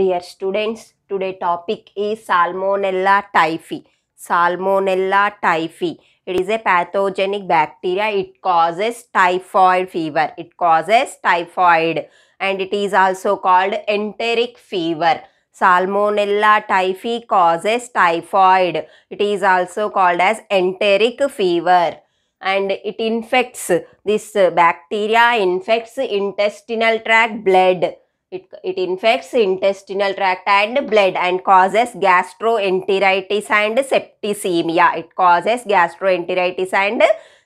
Dear students, today topic is Salmonella typhi. Salmonella typhi. It is a pathogenic bacteria. It causes typhoid fever. It causes typhoid and it is also called enteric fever. Salmonella typhi causes typhoid. It is also called as enteric fever and it infects. This bacteria infects intestinal tract blood it, it infects intestinal tract and blood and causes gastroenteritis and septicemia. It causes gastroenteritis and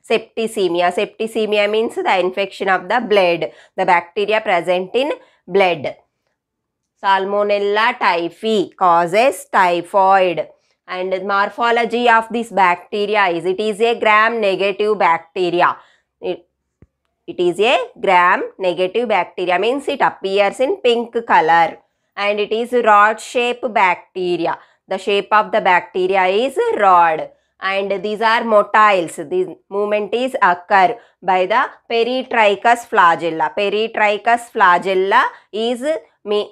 septicemia. Septicemia means the infection of the blood, the bacteria present in blood. Salmonella typhi causes typhoid. And morphology of this bacteria is it is a gram negative bacteria. It, it is a gram negative bacteria means it appears in pink color and it is rod shape bacteria. The shape of the bacteria is rod and these are motiles. These movement is occur by the peritrichous flagella. Peritrichous flagella is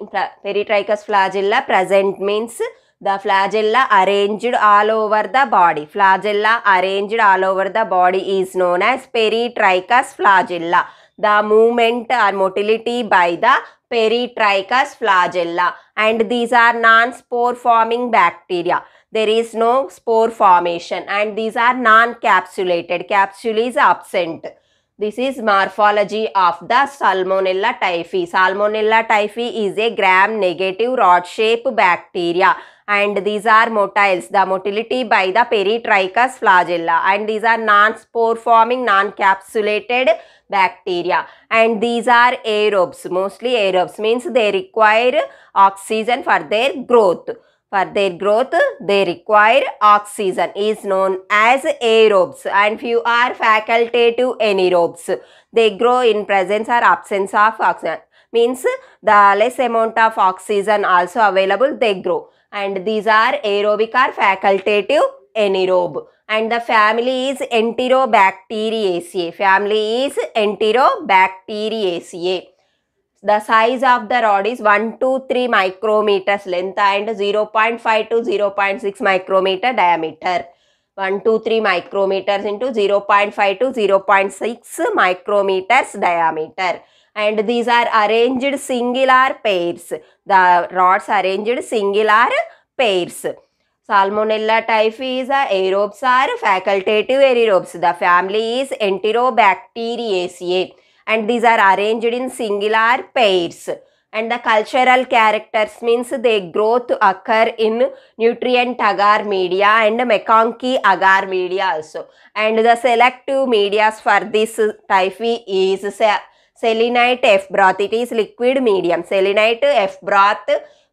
peritrichous flagella present means the flagella arranged all over the body. Flagella arranged all over the body is known as peritrichous flagella. The movement or motility by the peritrichous flagella. And these are non-spore forming bacteria. There is no spore formation and these are non-capsulated. Capsule is absent. This is morphology of the Salmonella typhi. Salmonella typhi is a gram-negative rod-shaped bacteria and these are motiles, the motility by the peritrichous flagella and these are non-spore forming, non-capsulated bacteria and these are aerobes, mostly aerobes means they require oxygen for their growth. For their growth, they require oxygen is known as aerobes and few are facultative anaerobes. They grow in presence or absence of oxygen means the less amount of oxygen also available they grow and these are aerobic or facultative anaerobe and the family is Enterobacteriaceae. Family is Enterobacteriaceae. The size of the rod is 1 to 3 micrometers length and 0 0.5 to 0 0.6 micrometer diameter. 1 to 3 micrometers into 0 0.5 to 0 0.6 micrometers diameter and these are arranged singular pairs. The rods arranged singular pairs. Salmonella typhi is a aerobes are facultative aerobes. The family is Enterobacteriaceae and these are arranged in singular pairs. And the cultural characters means they growth occur in nutrient agar media and McConkie agar media also. And the selective medias for this typhi is selenite F broth. It is liquid medium. Selenite F broth,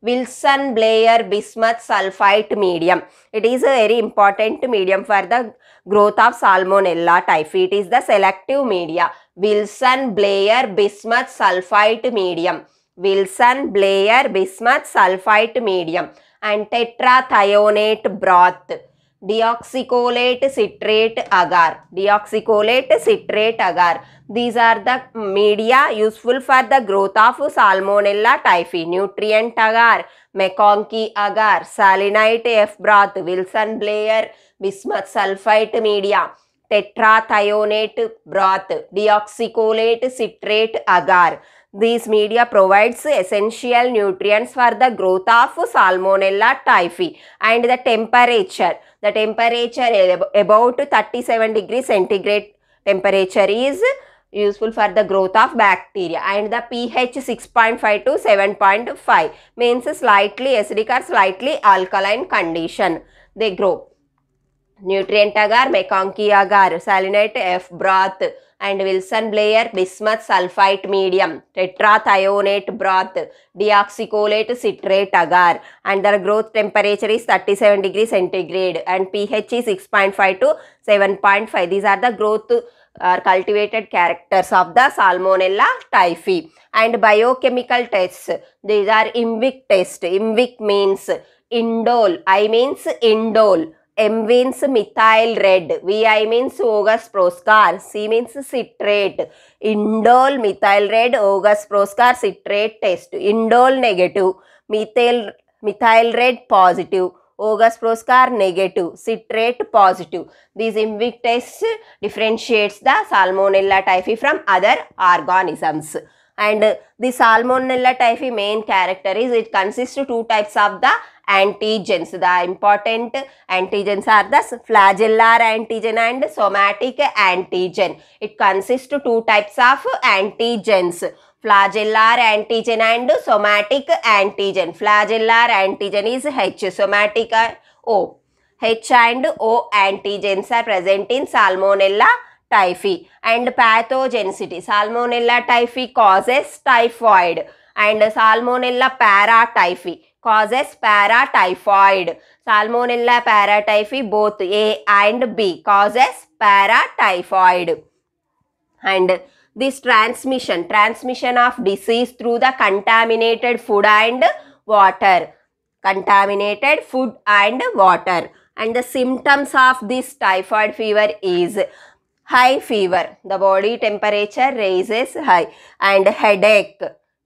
Wilson Blair bismuth sulfite medium. It is a very important medium for the growth of Salmonella type. It is the selective media. Wilson Blair bismuth sulfite medium. Wilson Blair bismuth sulfite medium. And tetra thionate broth. deoxycholate citrate agar deoxycholate citrate agar these are the media useful for the growth of salmonella typhi nutrient agar mcconkey agar salinite f broth wilson blair bismuth sulfite media tetrathionate broth deoxycholate citrate agar These media provides essential nutrients for the growth of Salmonella typhi and the temperature. The temperature about 37 degree centigrade temperature is useful for the growth of bacteria and the pH 6.5 to 7.5 means slightly acidic or slightly alkaline condition they grow. Nutrient agar, mekonki agar, salinate F broth, and Wilson Blair bismuth sulfite medium, tetrathionate broth, deoxycholate citrate agar and their growth temperature is 37 degree centigrade and pH is 6.5 to 7.5. These are the growth or uh, cultivated characters of the Salmonella typhi and biochemical tests. These are IMVIC test. IMVIC means indole. I means indole M means methyl red, VI means Ogus proscar, C means citrate, indole methyl red, Ogus proscar citrate test, indole negative, methyl, methyl red positive, Ogus proscar negative, citrate positive. These IMVIC test differentiates the Salmonella typhi from other organisms. and the salmonella typhi main character is it consists of two types of the antigens the important antigens are the flagellar antigen and somatic antigen it consists of two types of antigens flagellar antigen and somatic antigen flagellar antigen is h somatic o h and o antigens are present in salmonella typhi and pathogenicity. Salmonella typhi causes typhoid and Salmonella paratyphi causes paratyphoid. Salmonella paratyphi both A and B causes paratyphoid. And this transmission, transmission of disease through the contaminated food and water. Contaminated food and water. And the symptoms of this typhoid fever is high fever, the body temperature raises high and headache,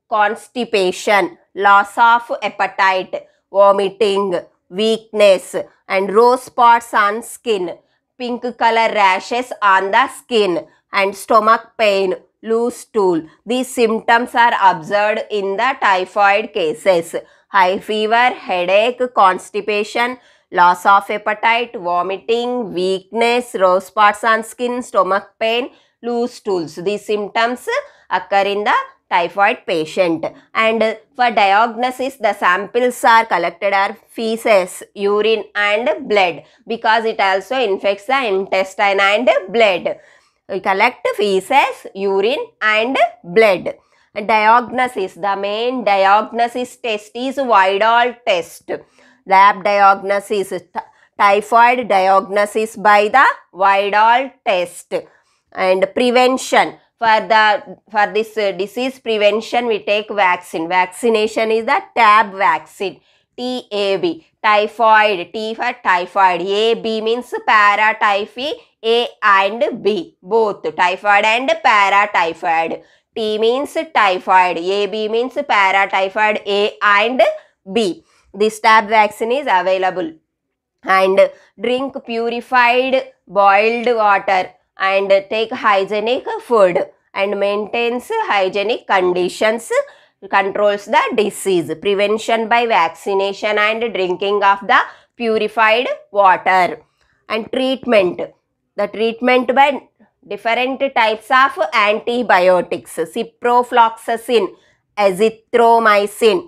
constipation, loss of appetite, vomiting, weakness and rose spots on skin, pink color rashes on the skin and stomach pain, loose stool. These symptoms are observed in the typhoid cases. High fever, headache, constipation, loss of appetite, vomiting, weakness, rose spots on skin, stomach pain, loose stools. These symptoms occur in the typhoid patient and for diagnosis the samples are collected are feces, urine and blood because it also infects the intestine and blood. We collect feces, urine and blood. Diagnosis, the main diagnosis test is Vidal test lab diagnosis, typhoid diagnosis by the Vidal test and prevention. For, the, for this uh, disease prevention, we take vaccine. Vaccination is the TAB vaccine. TAB. Typhoid. T for typhoid. AB means para typhi. A and B. Both typhoid and para typhoid. T means typhoid. AB means para typhoid. A and B the stab vaccine is available and drink purified boiled water and take hygienic food and maintains hygienic conditions controls the disease prevention by vaccination and drinking of the purified water and treatment the treatment by different types of antibiotics ciprofloxacin azithromycin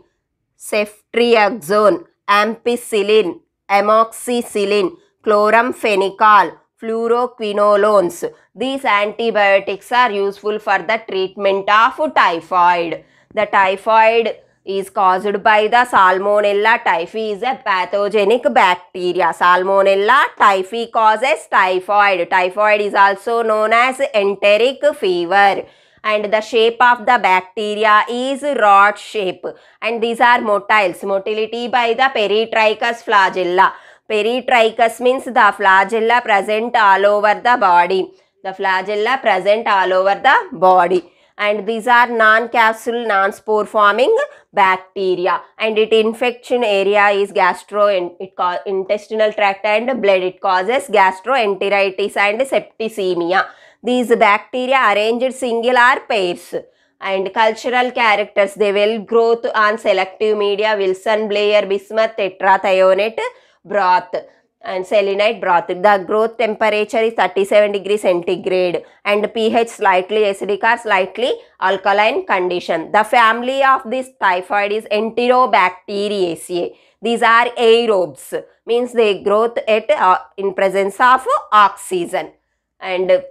ceftriaxone, ampicillin, amoxicillin, chloramphenicol, fluoroquinolones. These antibiotics are useful for the treatment of typhoid. The typhoid is caused by the Salmonella typhi is a pathogenic bacteria. Salmonella typhi causes typhoid. Typhoid is also known as enteric fever and the shape of the bacteria is rod shape and these are motiles motility by the peritrichous flagella peritrichous means the flagella present all over the body the flagella present all over the body and these are non-capsule non-spore forming bacteria and it infection area is gastrointestinal tract and blood it causes gastroenteritis and septicemia these bacteria arranged singular pairs and cultural characters. They will growth on selective media, Wilson, Blair, bismuth, tetrathionate, broth and selenite broth. The growth temperature is 37 degree centigrade and pH slightly acidic or slightly alkaline condition. The family of this typhoid is Enterobacteriaceae. These are aerobes, means they growth at uh, in presence of oxygen. And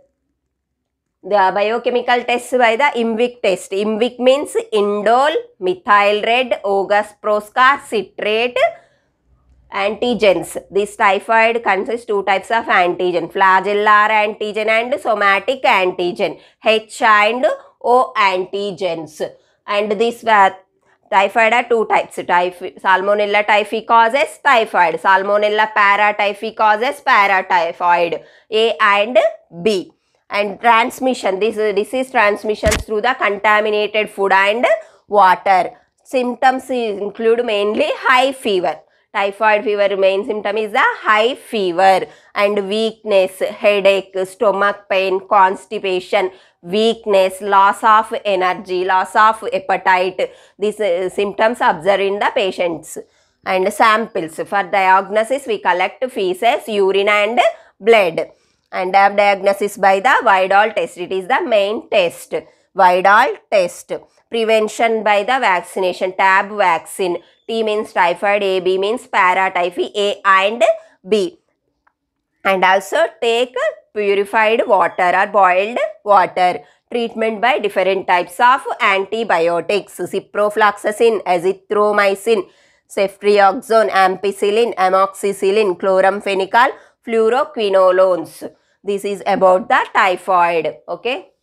the biochemical test by the IMVIC test. IMVIC means indole, methyl red, proscar, citrate, antigens. This typhoid consists two types of antigen, flagellar antigen and somatic antigen, H and O antigens. And this typhoid are two types, typhi, salmonella typhi causes typhoid, salmonella paratyphi causes paratyphoid, A and B and transmission, this disease transmission through the contaminated food and water. Symptoms include mainly high fever. Typhoid fever main symptom is the high fever and weakness, headache, stomach pain, constipation, weakness, loss of energy, loss of appetite. These uh, symptoms observed in the patients and samples. For diagnosis, we collect feces, urine and blood and have diagnosis by the Vidal test. It is the main test. Vidal test. Prevention by the vaccination. TAB vaccine. T means typhoid. AB means para A and B. And also take purified water or boiled water. Treatment by different types of antibiotics. Ciprofloxacin, azithromycin, ceftriaxone, ampicillin, amoxicillin, chloramphenicol, fluoroquinolones. This is about the typhoid. Okay.